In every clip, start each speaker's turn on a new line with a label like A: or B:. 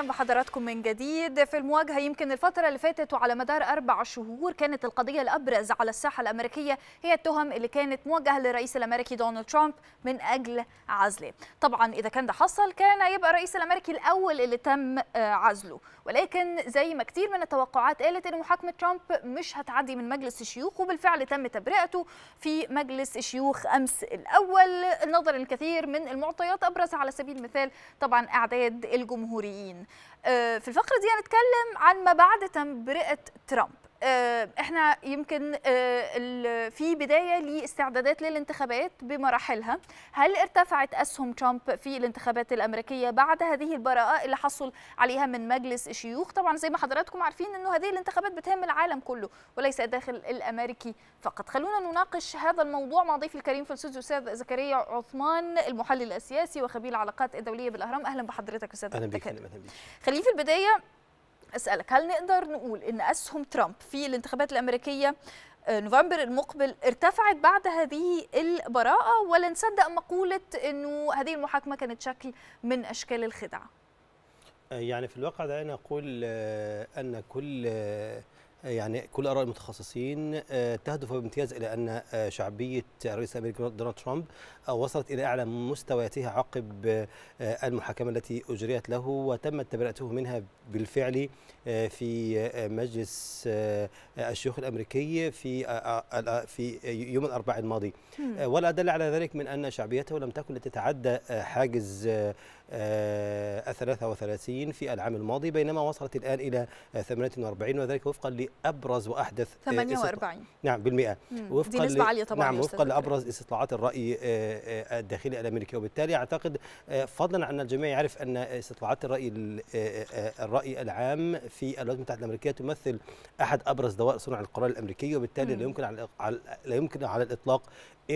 A: اهلا بحضراتكم من جديد في المواجهه يمكن الفتره اللي فاتت وعلى مدار اربع شهور كانت القضيه الابرز على الساحه الامريكيه هي التهم اللي كانت موجهه للرئيس الامريكي دونالد ترامب من اجل عزله طبعا اذا كان ده حصل كان هيبقى الرئيس الامريكي الاول اللي تم آه، عزله ولكن زي ما كتير من التوقعات قالت ان محاكمه ترامب مش هتعدي من مجلس الشيوخ وبالفعل تم تبرئته في مجلس الشيوخ امس الاول نظرا الكثير من المعطيات ابرز على سبيل المثال طبعا اعداد الجمهوريين آه، في الفقرة دي هنتكلم عن ما بعد تمرئة ترامب آه، احنا يمكن آه، في بدايه لاستعدادات للانتخابات بمراحلها هل ارتفعت اسهم ترامب في الانتخابات الامريكيه بعد هذه البراءه اللي حصل عليها من مجلس الشيوخ طبعا زي ما حضراتكم عارفين انه هذه الانتخابات بتهم العالم كله وليس الداخل الامريكي فقط خلونا نناقش هذا الموضوع مع ضيفي الكريم في الاستوديو الاستاذ زكريا عثمان المحلل السياسي وخبير العلاقات الدوليه بالاهرام اهلا بحضرتك استاذ اهلا بك خليني في البدايه أسألك هل نقدر نقول أن أسهم ترامب في الانتخابات الأمريكية آه، نوفمبر المقبل ارتفعت بعد هذه البراءة ولا نصدق مقولة أنه هذه المحاكمة كانت شكل من أشكال الخدعة؟
B: آه، يعني في الواقع ده أنا أقول آه، أن كل يعني كل اراء المتخصصين تهدف بامتياز الى ان شعبيه الرئيس الامريكي دونالد ترامب وصلت إلى أعلى مستوياتها عقب آه، المحاكمة التي أجريت له وتمت تبرئته منها بالفعل آه، في آه، مجلس الشيوخ الأمريكي في في يوم الأربعاء الماضي ولا دل على ذلك من أن شعبيته لم تكن لتتعدى حاجز الثلاثة وثلاثين في العام الماضي بينما وصلت الآن إلى 48 وذلك وفقا لأبرز وأحدث 48 نعم بالمئة وفقا دي نسبة عالية طبعا نعم وفقا لأبرز استطلاعات الرأي آه، آه، الداخلي الامريكي وبالتالي اعتقد آه، فضلا عن الجميع يعرف ان استطلاعات الراي الراي العام في الولايات المتحده الامريكيه تمثل احد ابرز دوائر صنع القرار الامريكي وبالتالي لا يمكن على لا يمكن على الاطلاق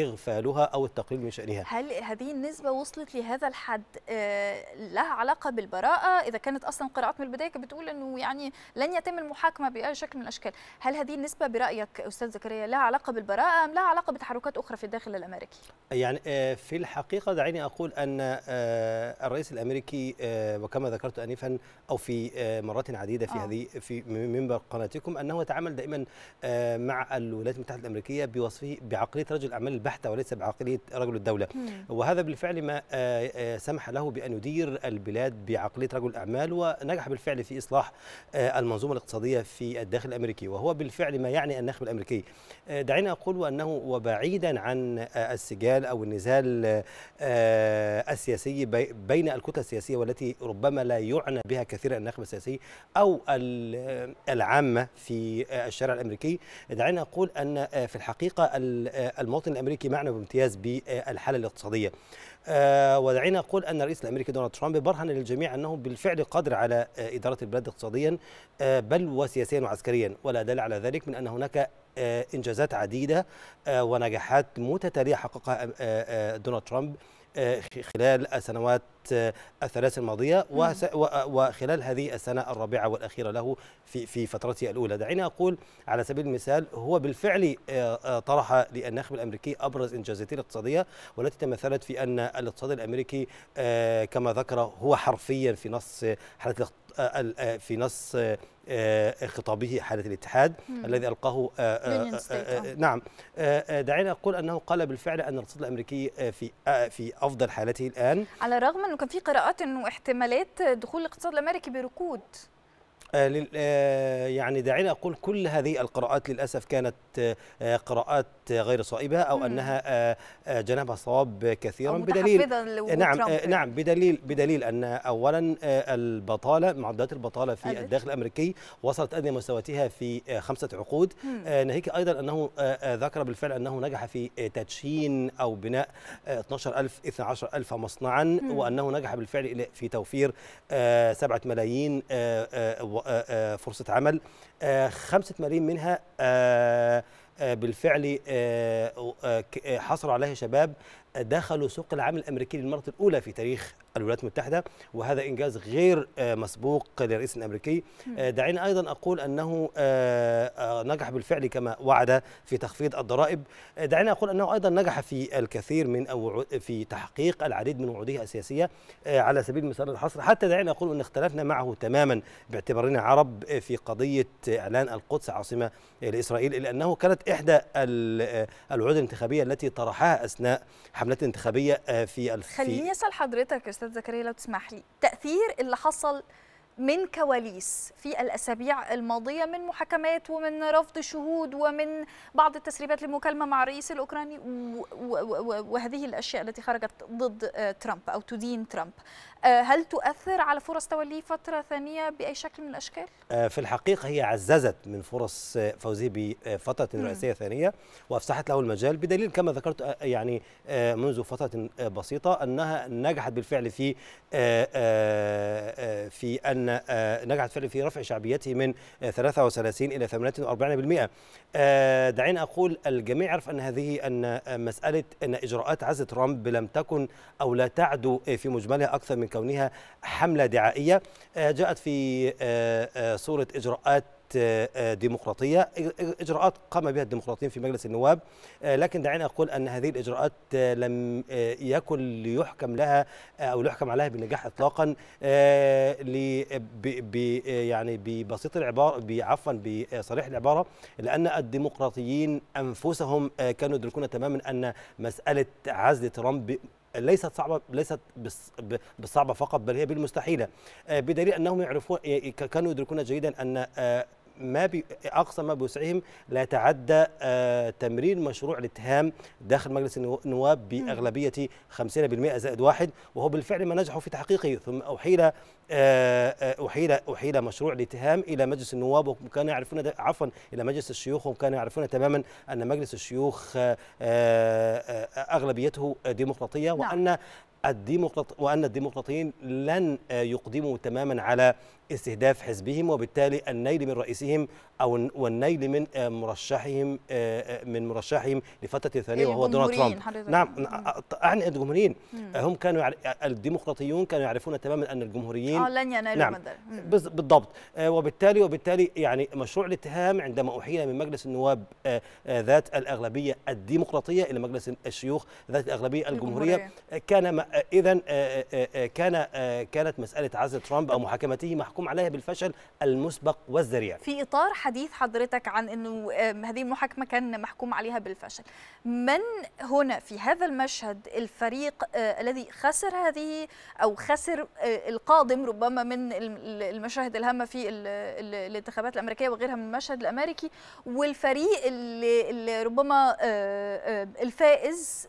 B: إغفالها أو التقليل من شأنها
A: هل هذه النسبة وصلت لهذا الحد آه، لها علاقة بالبراءة إذا كانت أصلا قراءات من البداية بتقول أنه يعني لن يتم المحاكمه باي شكل من الاشكال، هل هذه النسبه برايك استاذ زكريا لها علاقه بالبراءه ام لها علاقه بتحركات اخرى في الداخل الامريكي؟
B: يعني آه، في الحقيقه دعيني اقول ان آه، الرئيس الامريكي وكما ذكرت انفا او في مرات عديده في آه. هذه في منبر قناتكم انه يتعامل دائما مع الولايات المتحده الامريكيه بوصفه بعقليه رجل الاعمال البحتة وليس بعقلية رجل الدولة وهذا بالفعل ما آه، آه، سمح له بأن يدير البلاد بعقلية رجل الأعمال ونجح بالفعل في إصلاح آه، المنظومة الاقتصادية في الداخل الأمريكي وهو بالفعل ما يعني النخب الأمريكي آه، دعيني أقول أنه وبعيدا عن آه، السجال أو النزال آه، السياسي بين الكتلة السياسية والتي ربما لا يعنى بها كثيرا النخب السياسي أو العامة في الشارع الأمريكي دعيني أقول أن في الحقيقة المواطن الأمريكي معنى بامتياز بالحالة الاقتصادية ودعينا نقول ان الرئيس الامريكي دونالد ترامب برهن للجميع انه بالفعل قادر على اداره البلاد اقتصاديا بل وسياسيا وعسكريا ولا دليل على ذلك من ان هناك آه، انجازات عديده آه، ونجاحات متتاليه حققها آه، دونالد ترامب خلال السنوات الثلاث الماضية وخلال هذه السنة الرابعة والأخيرة له في في فترته الأولى دعيني أقول على سبيل المثال هو بالفعل طرح للناخب الأمريكي أبرز إنجازاته الاقتصادية والتي تمثلت في أن الاقتصاد الأمريكي كما ذكر هو حرفيا في نص حالة في نص آه، خطابه حالة الاتحاد مم. الذي ألقاه آه، آه، نعم دعينا نقول أنه قال بالفعل أن الاقتصاد الأمريكي في في أفضل حالته الآن
A: على الرغم أنه كان في قراءات أنه احتمالات دخول الاقتصاد الأمريكي بركود
B: آه، آه، يعني دعيني أقول كل هذه القراءات للأسف كانت آه، قراءات غير صائبة أو أنها جنبها صواب كثيرا بدليل نعم يعني. نعم بدليل بدليل أن أولا البطالة معدلات البطالة في الداخل الأمريكي وصلت أدنى مستوياتها في خمسة عقود ناهيك أيضا أنه ذكر بالفعل أنه نجح في تدشين أو بناء 12000 12000 مصنعا وأنه نجح بالفعل في توفير 7 ملايين آه، آه، فرصه عمل آه، خمسة ملايين منها بالفعل حصلوا عليها شباب دخلوا سوق العمل الامريكي للمره الاولى في تاريخ الولايات المتحدة وهذا إنجاز غير آه، مسبوق للرئيس الأمريكي آه، دعيني أيضا أقول أنه آه، نجح بالفعل كما وعد في تخفيض الضرائب دعيني أقول أنه أيضا نجح في الكثير من أو في تحقيق العديد من وعوده السياسية على سبيل المثال الحصر حتى دعيني أقول أن اختلفنا معه تماما باعتبارنا عرب في قضية إعلان القدس عاصمة لإسرائيل إلا أنه كانت إحدى الوعود الانتخابية التي طرحها أثناء حملات انتخابية في خليني
A: أسأل حضرتك استاذ استاذ زكريا لو تسمح لي تاثير اللي حصل من كواليس في الأسابيع الماضية من محاكمات ومن رفض شهود ومن بعض التسريبات للمكالمة مع الرئيس الأوكراني وهذه الأشياء التي خرجت ضد آه، ترامب أو تدين ترامب آه، هل تؤثر على فرص توليه فترة ثانية بأي شكل من الأشكال؟
B: آه، في الحقيقة هي عززت من فرص فوزي بفترة رئاسية ثانية وأفسحت له المجال بدليل كما ذكرت يعني منذ فترة بسيطة أنها نجحت بالفعل في في أن أن آه، نجحت فعلا في رفع شعبيته من 33 آه، إلى 48% آه، دعين أقول الجميع يعرف أن هذه أن مسألة أن إجراءات عزة ترامب لم تكن أو لا تعدو في مجملها أكثر من كونها حملة دعائية جاءت في صورة إجراءات ديمقراطيه اجراءات قام بها الديمقراطيين في مجلس النواب آه، لكن دعيني اقول ان هذه الاجراءات آه، لم آه، يكن ليحكم لها او ليحكم عليها بالنجاح اطلاقا يعني ببسيط العباره عفوا بصريح العباره لان الديمقراطيين انفسهم كانوا يدركون تماما ان مساله عزل ترامب ليست صعبه ليست بالصعبه فقط بل هي بالمستحيله بدليل انهم يعرفون كانوا يدركون جيدا ان ما بي اقصى ما بوسعهم لا يتعدى آه، تمرير مشروع الاتهام داخل مجلس النواب باغلبيه 50% زائد واحد وهو بالفعل ما نجحوا في تحقيقه ثم احيل آه، آه، احيل احيل مشروع الاتهام الى مجلس النواب وهم كانوا يعرفون عفوا الى مجلس الشيوخ وهم كانوا يعرفون تماما ان مجلس الشيوخ اغلبيته ديمقراطيه نعم. وان الديمقراط وان الديمقراطيين لن يقدموا تماما على استهداف حزبهم وبالتالي النيل من رئيسهم او والنيل من آه، مرشحهم آه، آه، من مرشحهم لفتره ثانيه إيه، وهو دونالد ترامب نعم اعني الجمهوريين هم كانوا الديمقراطيون كانوا يعرفون تماما ان الجمهوريين لن ينالوا نعم بالضبط وبالتالي وبالتالي يعني مشروع الاتهام عندما احيل من مجلس النواب ذات الاغلبيه الديمقراطيه الى مجلس الشيوخ ذات الاغلبيه الجمهوريه, الجمهورية. كان اذا كان كانت مساله عزل ترامب او محاكمته محكومه يحكم عليها بالفشل المسبق والذريع
A: في اطار حديث حضرتك عن انه آه، هذه المحاكمه كان محكوم عليها بالفشل من هنا في هذا المشهد الفريق آه، الذي خسر هذه او خسر آه، القادم ربما من المشاهد الهامه في الانتخابات الامريكيه وغيرها من المشهد الامريكي والفريق اللي ربما الفائز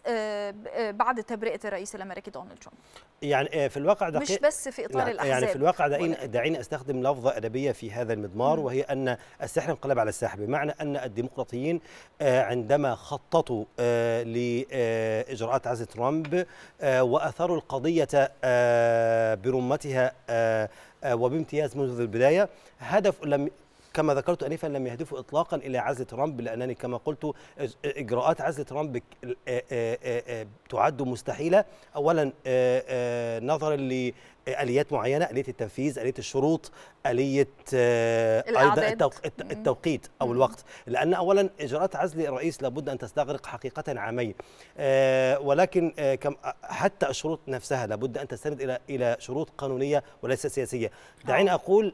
A: بعد تبرئه الرئيس الامريكي دونالد ترامب
B: يعني في الواقع دقيق مش بس في اطار يعني الاحزاب يعني في الواقع دعينا دعيني أستخدم لفظة أدبية في هذا المضمار وهي أن السحر انقلب على الساحر بمعنى أن الديمقراطيين آه، عندما خططوا آه، لإجراءات عزل ترامب آه، وأثاروا القضية برمتها وبامتياز منذ البداية هدف لم كما ذكرت انفا لم يهدفوا اطلاقا الى عزل ترامب لانني كما قلت اجراءات عزل ترامب تعد مستحيله اولا نظرا اليات معينه اليه التنفيذ اليه الشروط اليه ايضا التوقيت او الوقت لان اولا اجراءات عزل الرئيس لابد ان تستغرق حقيقه عامين ولكن حتى الشروط نفسها لابد ان تستند الى الى شروط قانونيه وليس سياسيه دعيني اقول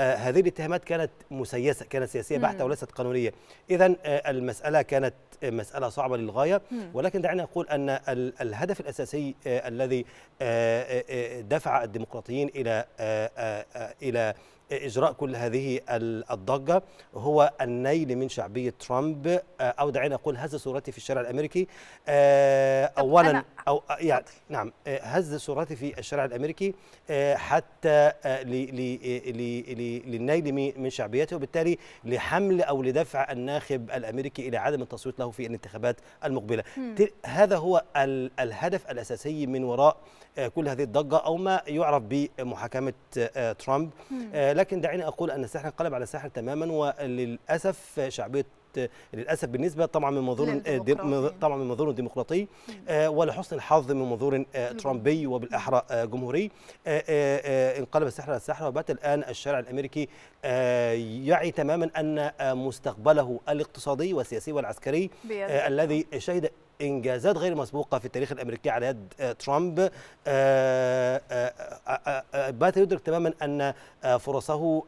B: آه، هذه الاتهامات كانت مسيسه كانت سياسيه بحته وليست قانونيه اذا آه، المساله كانت مساله صعبه للغايه ولكن دعنا نقول ان الهدف الاساسي آه، الذي دفع الديمقراطيين الى الى اجراء كل هذه الضجه هو النيل من شعبيه ترامب آه، او دعينا نقول هز صورتي في الشارع الامريكي آه، اولا او يعني نعم هز صورتي في الشارع الامريكي حتى للنيل من شعبيته وبالتالي لحمل او لدفع الناخب الامريكي الى عدم التصويت له في الانتخابات المقبله هذا هو الهدف الاساسي من وراء كل هذه الضجه او ما يعرف بمحاكمه ترامب ولكن دعيني اقول ان الساحل انقلب على ساحل تماما وللاسف شعبيه للاسف بالنسبه طبعا من منظور طبعا من منظور ديمقراطي آه، ولحسن الحظ من منظور آه، ترامبي وبالاحرى آه، جمهوري انقلب السحر على السحر وبات الان الشارع الامريكي يعي تماما ان مستقبله الاقتصادي والسياسي والعسكري الذي شهد انجازات غير مسبوقه في التاريخ الامريكي على يد ترامب بات يدرك تماما ان فرصه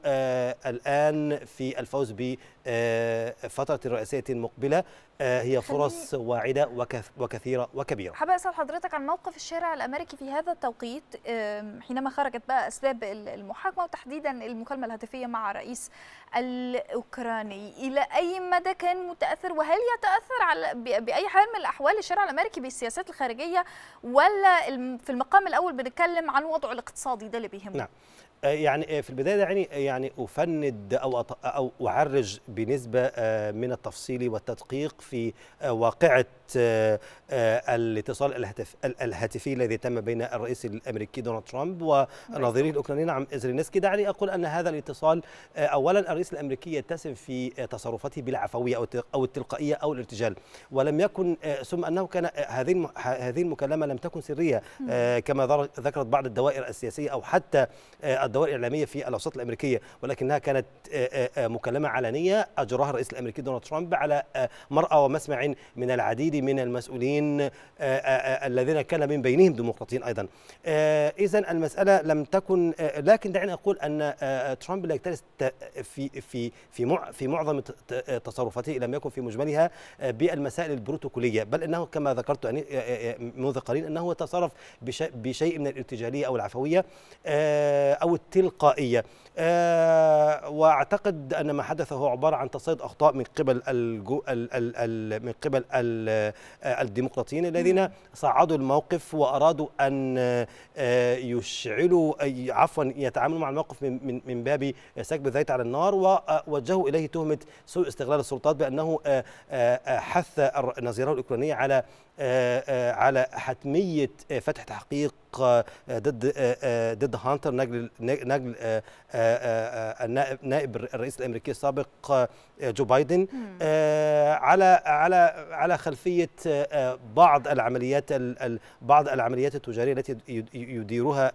B: الان في الفوز ب آه، فترة الرئاسية المقبلة آه، هي فرص واعدة وكثيرة وكبيرة
A: حابة أسأل حضرتك عن موقف الشارع الأمريكي في هذا التوقيت حينما خرجت بقى أسباب المحاكمة وتحديدا المكالمة الهاتفية مع رئيس الأوكراني إلى أي مدى كان متأثر وهل يتأثر على بأي حال من الأحوال الشارع الأمريكي بالسياسات الخارجية ولا في المقام الأول بنتكلم عن وضعه الاقتصادي ده اللي بيهمه نعم
B: آه، يعني آه، في البدايه يعني آه، يعني افند او او اعرج بنسبه من التفصيل والتدقيق في واقعه الاتصال الهاتف الهاتفي الذي تم بين الرئيس الامريكي دونالد ترامب ونظيره الاوكرانيين نعم ازرينسكي دعني اقول ان هذا الاتصال اولا الرئيس الامريكي يتسم في تصرفاته بالعفويه او او التلقائيه او الارتجال ولم يكن ثم انه كان هذه هذه المكالمه لم تكن سريه كما ذكرت بعض الدوائر السياسيه او حتى الدوائر الاعلاميه في الاوساط الامريكيه ولكنها كانت مكالمه علنيه اجراها الرئيس الامريكي دونالد ترامب على مرأى ومسمع من العديد من المسؤولين الذين كان من بينهم ديمقراطيين ايضا اذا المساله لم تكن لكن دعني اقول ان ترامب لا يكترث في في في في معظم تصرفاته لم يكن في مجملها بالمسائل البروتوكوليه بل انه كما ذكرت منذ قليل انه تصرف بشيء من الارتجاليه او العفويه او تلقائية أه واعتقد ان ما حدث هو عباره عن تصيد اخطاء من قبل الجو الـ الـ الـ من قبل آه، الديمقراطيين الذين صعدوا الموقف وارادوا ان آه، يشعلوا عفوا يتعاملوا مع الموقف من من, من باب سكب الزيت على النار ووجهوا آه، اليه تهمه سوء استغلال السلطات بانه حث نظيره الاوكرانيه على آه، آه، على حتميه آه، فتح تحقيق ضد ضد هانتر نجل نجل النائب نائب الرئيس الامريكي السابق جو بايدن على على على خلفيه بعض العمليات بعض العمليات التجاريه التي يديرها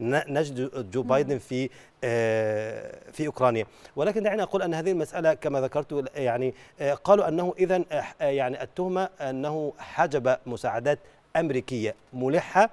B: نجد جو بايدن في آه، في اوكرانيا ولكن دعني اقول ان هذه المساله كما ذكرت يعني آه، قالوا انه اذا آه، يعني التهمه انه حجب مساعدات امريكيه ملحه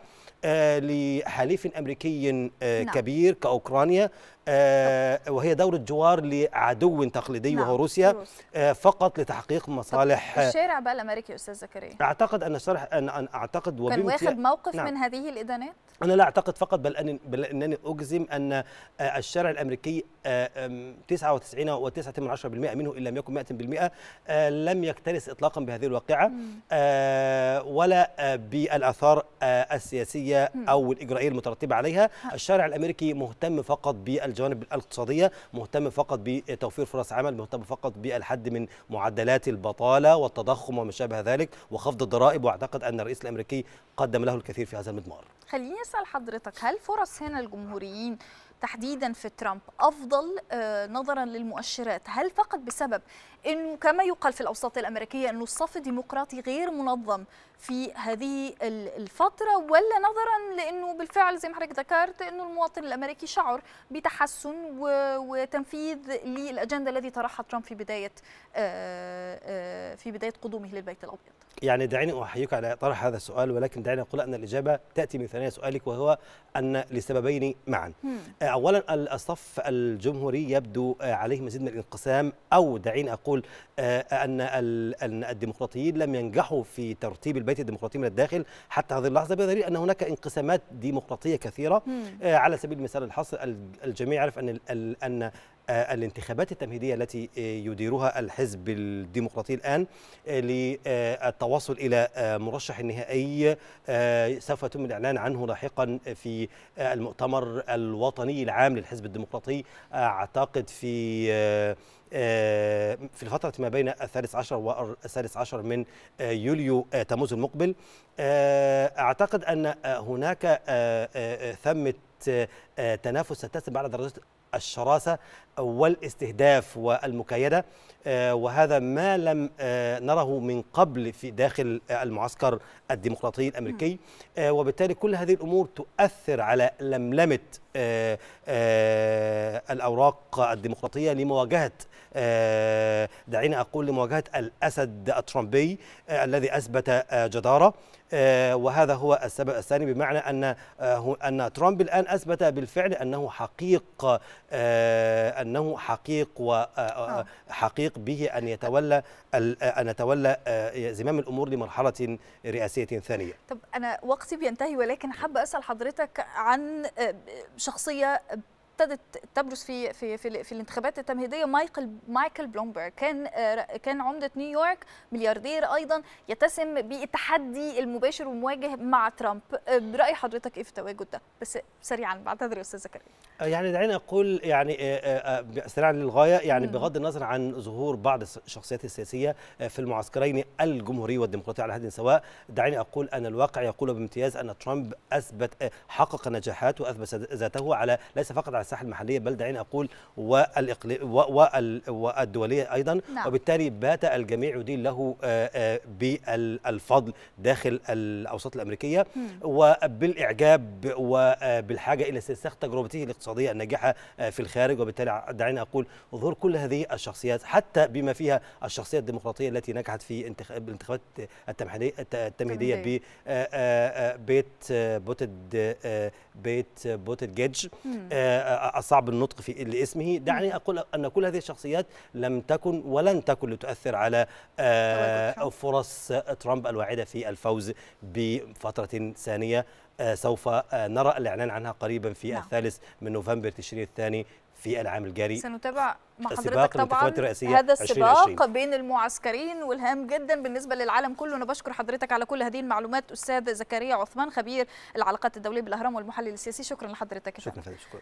B: لحليف امريكي نعم. كبير كاوكرانيا آه، وهي دورة جوار لعدو تقليدي نعم. وهو روسيا آه، فقط لتحقيق مصالح آه، الشارع
A: بقى الامريكي استاذ زكريا
B: اعتقد ان الشرح ان, أن اعتقد كان واخد موقف نعم. من
A: هذه الادانات
B: انا لا اعتقد فقط بل, انني بل انني اجزم ان الشارع الامريكي 99 منه ان لم يكن 100% لم يكترث اطلاقا بهذه الواقعه ولا بالاثار السياسيه او الاجرائيه المترتبه عليها الشارع الامريكي مهتم فقط بال الجوانب الاقتصاديه مهتم فقط بتوفير فرص عمل مهتم فقط بالحد من معدلات البطاله والتضخم وما شابه ذلك وخفض الضرائب واعتقد ان الرئيس الامريكي قدم له الكثير في هذا المضمار
A: خليني اسال حضرتك هل فرص هنا الجمهوريين تحديدا في ترامب افضل آه، نظرا للمؤشرات هل فقط بسبب انه كما يقال في الاوساط الامريكيه انه الصف الديمقراطي غير منظم في هذه الفتره ولا نظرا لانه بالفعل زي ما حضرتك ذكرت انه المواطن الامريكي شعر بتحسن وتنفيذ للاجنده الذي طرحها ترامب في بدايه آه، في بدايه قدومه للبيت الابيض؟
B: يعني دعيني احييك على طرح هذا السؤال ولكن دعيني اقول ان الاجابه تاتي من ثنايا سؤالك وهو ان لسببين معا. مم. آه، اولا الصف الجمهوري يبدو آه، عليه مزيد من الانقسام او دعيني اقول آه، ان ان الديمقراطيين لم ينجحوا في ترتيب البيت الديمقراطي من الداخل حتى هذه اللحظه بدليل ان هناك انقسامات ديمقراطيه كثيره مم. على سبيل المثال الحصر الجميع يعرف ان ان آه، الانتخابات التمهيدية التي آه، يديرها الحزب الديمقراطي الآن آه، للتواصل إلى مرشح نهائي سوف يتم الإعلان عنه لاحقا في المؤتمر الوطني العام للحزب الديمقراطي أعتقد في في الفترة ما بين الثالث عشر والثالث عشر من يوليو تموز المقبل أعتقد أن هناك ثمة تنافس ستستمر على درجة الشراسة والاستهداف والمكايدة آه، وهذا ما لم آه، نره من قبل في داخل المعسكر الديمقراطي الأمريكي آه، وبالتالي كل هذه الأمور تؤثر على لملمة الأوراق الديمقراطية لمواجهة دعيني أقول لمواجهة الأسد الترامبي الذي أثبت جدارة وهذا هو السبب الثاني بمعنى أن أن ترامب الآن أثبت بالفعل أنه حقيق أنه حقيق وحقيق آه، آه، آه. به أن يتولى أن يتولى زمام الأمور لمرحلة رئاسية ثانية
A: طب أنا وقتي بينتهي ولكن حابة أسأل حضرتك عن شخصية ابتدت تبرز في في في, الانتخابات التمهيديه مايكل مايكل بلومبرج كان كان عمده نيويورك ملياردير ايضا يتسم بالتحدي المباشر والمواجه مع ترامب براي حضرتك ايه في التواجد ده بس سريعا بعتذر يا استاذ زكريا
B: يعني دعيني اقول يعني آه، آه، آه، سريعا للغايه يعني بغض النظر عن ظهور بعض الشخصيات السياسيه في المعسكرين الجمهوري والديمقراطي على حد سواء دعيني اقول ان الواقع يقول بامتياز ان ترامب اثبت حقق نجاحات واثبت ذاته على ليس فقط على الساحه المحليه بل دعيني اقول والدوليه ايضا نعم. وبالتالي بات الجميع يدين له بالفضل داخل الاوساط الامريكيه وبالاعجاب وبالحاجه الى استنساخ تجربته الاقتصاديه الاقتصادية الناجحة آه، في الخارج وبالتالي دعيني أقول ظهور كل هذه الشخصيات حتى بما فيها الشخصية الديمقراطية التي نجحت في الانتخابات التمهيدية ببيت آه، آه، بوتد بيت بوتد جيج اصعب النطق في لاسمه دعني أقول أن كل هذه الشخصيات لم تكن ولن تكن لتؤثر على فرص ترامب الواعدة في الفوز بفترة ثانية آه، سوف آه، نرى الإعلان عنها قريبا في نعم. الثالث من نوفمبر تشرين الثاني في العام الجاري
A: سنتابع مع حضرتك طبعا هذا السباق بين المعسكرين والهام جدا بالنسبه للعالم كله انا بشكر حضرتك على كل هذه المعلومات استاذ زكريا عثمان خبير العلاقات الدوليه بالاهرام والمحلل السياسي شكرا لحضرتك شكرا, شكرا.